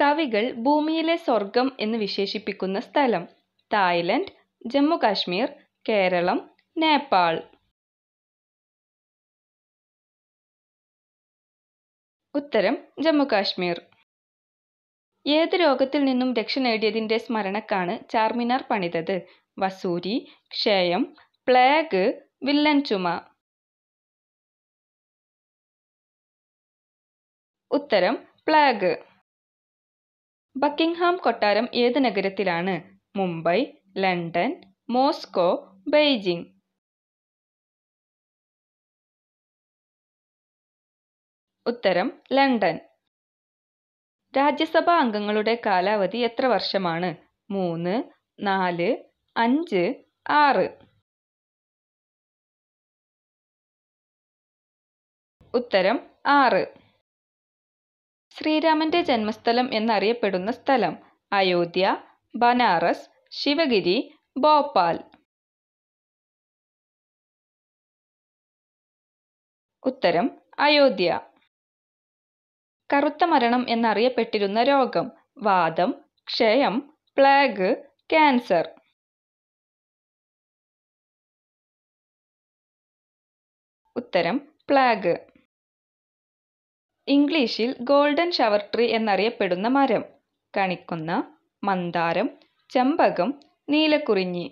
കവികൾ ഭൂമിയിലെ സ്വർഗം എന്ന് വിശേഷിപ്പിക്കുന്ന സ്ഥലം തായ്ലൻഡ് ജമ്മു കാശ്മീർ കേരളം നേപ്പാൾ ഉത്തരം ജമ്മുകാശ്മീർ ഏത് രോഗത്തിൽ നിന്നും രക്ഷ നേടിയതിൻ്റെ സ്മരണക്കാണ് ചാർമിനാർ പണിതത് വസൂരി ക്ഷയം പ്ലേഗ് വില്ലൻ ചുമ ഉത്തരം പ്ലേഗ് ബക്കിംഗ്ഹാം കൊട്ടാരം ഏത് നഗരത്തിലാണ് മുംബൈ ലണ്ടൻ മോസ്കോ ബെയ്ജിംഗ് ഉത്തരം ലണ്ടൻ രാജ്യസഭാ അംഗങ്ങളുടെ കാലാവധി എത്ര വർഷമാണ് മൂന്ന് നാല് അഞ്ച് ആറ് ഉത്തരം ആറ് ശ്രീരാമന്റെ ജന്മസ്ഥലം എന്നറിയപ്പെടുന്ന സ്ഥലം അയോധ്യ ബനാറസ് ശിവഗിരി ഭോപ്പാൽ ഉത്തരം അയോധ്യ കറുത്ത മരണം എന്നറിയപ്പെട്ടിരുന്ന രോഗം വാദം ക്ഷയം പ്ലേഗ് ക്യാൻസർ ഉത്തരം പ്ലാഗ് ഇംഗ്ലീഷിൽ ഗോൾഡൻ ഷവർ ട്രീ എന്നറിയപ്പെടുന്ന മരം കണിക്കുന്ന മന്ദാരം ചെമ്പകം നീലക്കുറിഞ്ഞി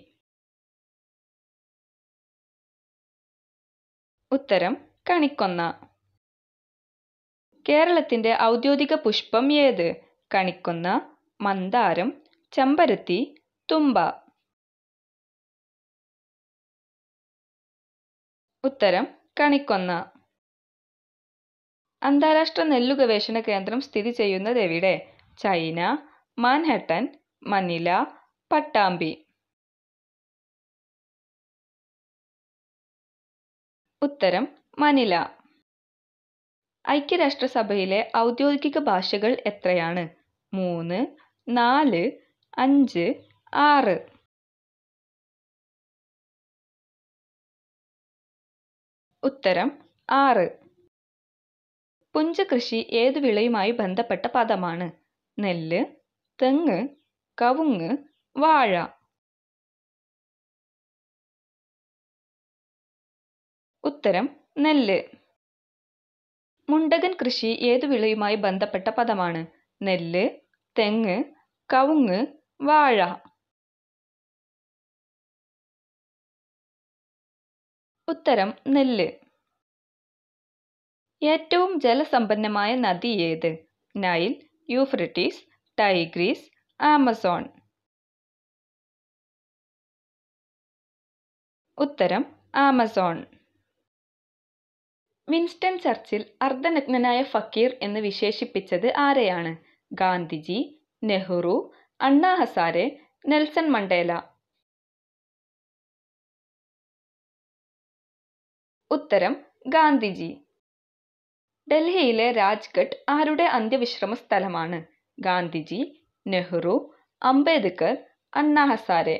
ഉത്തരം കണിക്കൊന്ന കേരളത്തിന്റെ ഔദ്യോഗിക പുഷ്പം ഏത് കണിക്കൊന്ന മന്ദാരം ചെമ്പരത്തി തുമ്പ ഉത്തരം കണിക്കൊന്ന അന്താരാഷ്ട്ര നെല്ലു ഗവേഷണ കേന്ദ്രം സ്ഥിതി ചെയ്യുന്നത് എവിടെ ചൈന മാൻഹട്ടൻ മനില പട്ടാമ്പി ഉത്തരം മനില ഐക്യരാഷ്ട്രസഭയിലെ ഔദ്യോഗിക ഭാഷകൾ എത്രയാണ് മൂന്ന് നാല് അഞ്ച് ആറ് ഉത്തരം ആറ് പുഞ്ചകൃഷി ഏതു വിളയുമായി ബന്ധപ്പെട്ട പദമാണ് നെല്ല് തെങ്ങ് കവുങ്ങ് വാഴ ഉത്തരം നെല്ല് മുണ്ടകൻ കൃഷി ഏതു വിളയുമായി ബന്ധപ്പെട്ട പദമാണ് നെല്ല് തെങ്ങ് കവുങ്ങ് വാഴ ഉത്തരം നെല്ല് ഏറ്റവും ജലസമ്പന്നമായ നദി ഏത് നൈൽ യൂഫ്രട്ടീസ് ടൈഗ്രീസ് ആമസോൺ ഉത്തരം ആമസോൺ വിൻസ്റ്റൺ ചർച്ചിൽ അർദ്ധനഗ്നനായ ഫക്കീർ എന്ന് വിശേഷിപ്പിച്ചത് ആരെയാണ് ഗാന്ധിജി നെഹ്റു അണ്ണാ ഹസാരെ നെൽസൺ മണ്ടേല ഉത്തരം ഗാന്ധിജി ഡൽഹിയിലെ രാജ്ഘട്ട് ആരുടെ അന്ത്യവിശ്രമ സ്ഥലമാണ് ഗാന്ധിജി നെഹ്റു അംബേദ്കർ അണ്ണാ ഹസാരെ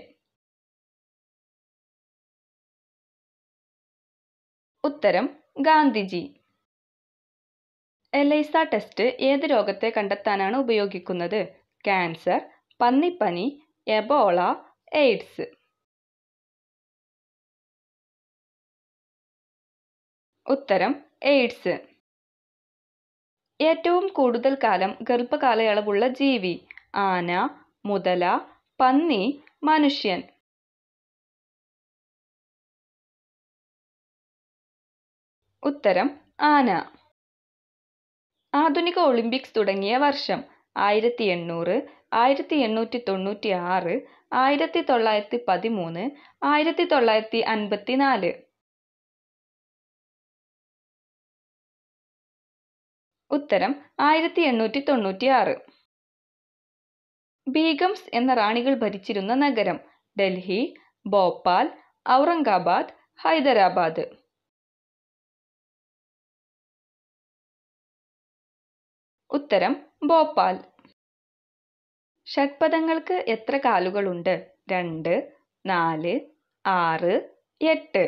ഉത്തരം ഗാന്ധിജി എലൈസ ടെസ്റ്റ് ഏത് രോഗത്തെ കണ്ടെത്താനാണ് ഉപയോഗിക്കുന്നത് ക്യാൻസർ പന്നിപ്പനി എബോള എയ്ഡ്സ് ഉത്തരം എയ്ഡ്സ് ഏറ്റവും കൂടുതൽ കാലം ഗർഭകാലയളവുള്ള ജീവി ആന മുതല പന്നി മനുഷ്യൻ ഉത്തരം ആന ആധുനിക ഒളിമ്പിക്സ് തുടങ്ങിയ വർഷം ആയിരത്തി എണ്ണൂറ് ആയിരത്തി എണ്ണൂറ്റി തൊണ്ണൂറ്റി ആറ് ആയിരത്തി തൊള്ളായിരത്തി പതിമൂന്ന് ആയിരത്തി തൊള്ളായിരത്തി അൻപത്തി നാല് ഉത്തരം ആയിരത്തി എണ്ണൂറ്റി തൊണ്ണൂറ്റി ആറ് ബീഗംസ് എന്ന റാണികൾ ഭരിച്ചിരുന്ന നഗരം ഡൽഹി ഭോപ്പാൽ ഔറംഗാബാദ് ഹൈദരാബാദ് ഉത്തരം ഭോപ്പാൽ ഷഡ്പദങ്ങൾക്ക് എത്ര കാലുകളുണ്ട് രണ്ട് നാല് ആറ് എട്ട്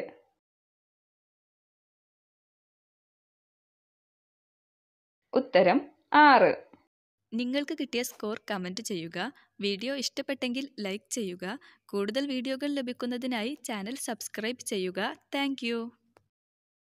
ഉത്തരം ആറ് നിങ്ങൾക്ക് കിട്ടിയ സ്കോർ കമൻറ്റ് ചെയ്യുക വീഡിയോ ഇഷ്ടപ്പെട്ടെങ്കിൽ ലൈക്ക് ചെയ്യുക കൂടുതൽ വീഡിയോകൾ ലഭിക്കുന്നതിനായി ചാനൽ സബ്സ്ക്രൈബ് ചെയ്യുക താങ്ക്